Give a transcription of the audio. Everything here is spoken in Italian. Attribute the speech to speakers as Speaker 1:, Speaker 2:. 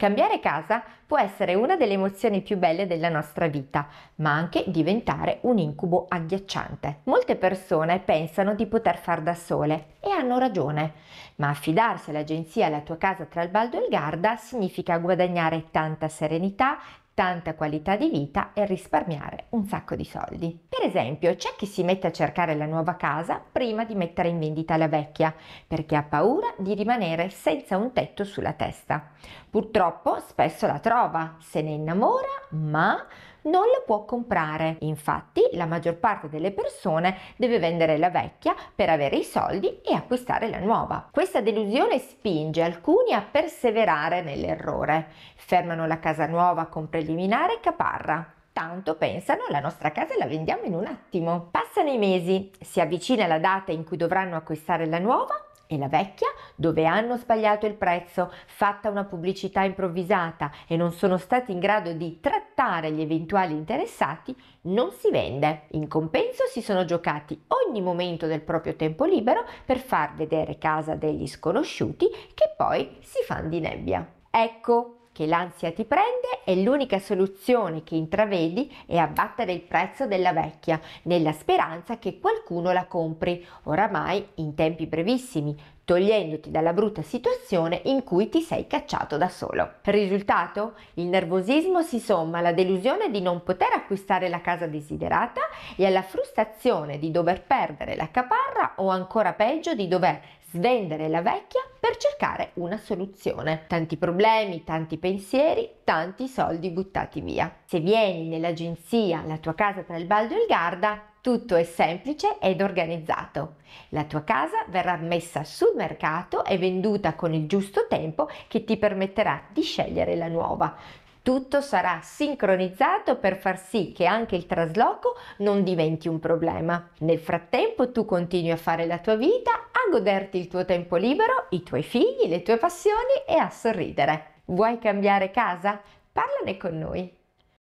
Speaker 1: Cambiare casa può essere una delle emozioni più belle della nostra vita, ma anche diventare un incubo agghiacciante. Molte persone pensano di poter far da sole e hanno ragione, ma affidarsi all'agenzia e alla tua casa tra il baldo e il Garda significa guadagnare tanta serenità tanta qualità di vita e risparmiare un sacco di soldi. Per esempio, c'è chi si mette a cercare la nuova casa prima di mettere in vendita la vecchia, perché ha paura di rimanere senza un tetto sulla testa. Purtroppo spesso la trova, se ne innamora, ma non la può comprare. Infatti la maggior parte delle persone deve vendere la vecchia per avere i soldi e acquistare la nuova. Questa delusione spinge alcuni a perseverare nell'errore. Fermano la casa nuova con preliminare caparra tanto pensano la nostra casa la vendiamo in un attimo. Passano i mesi, si avvicina la data in cui dovranno acquistare la nuova e la vecchia, dove hanno sbagliato il prezzo, fatta una pubblicità improvvisata e non sono stati in grado di trattare contattare gli eventuali interessati non si vende. In compenso si sono giocati ogni momento del proprio tempo libero per far vedere casa degli sconosciuti che poi si fanno di nebbia. Ecco che l'ansia ti prende è l'unica soluzione che intravedi è abbattere il prezzo della vecchia, nella speranza che qualcuno la compri, oramai in tempi brevissimi, togliendoti dalla brutta situazione in cui ti sei cacciato da solo. Risultato? Il nervosismo si somma alla delusione di non poter acquistare la casa desiderata e alla frustrazione di dover perdere la caparra o ancora peggio di dover svendere la vecchia per cercare una soluzione. Tanti problemi, tanti pensieri, tanti soldi buttati via. Se vieni nell'agenzia La tua casa tra il Baldo e il Garda, tutto è semplice ed organizzato. La tua casa verrà messa sul mercato e venduta con il giusto tempo che ti permetterà di scegliere la nuova. Tutto sarà sincronizzato per far sì che anche il trasloco non diventi un problema. Nel frattempo tu continui a fare la tua vita goderti il tuo tempo libero, i tuoi figli, le tue passioni e a sorridere. Vuoi cambiare casa? Parlane con noi!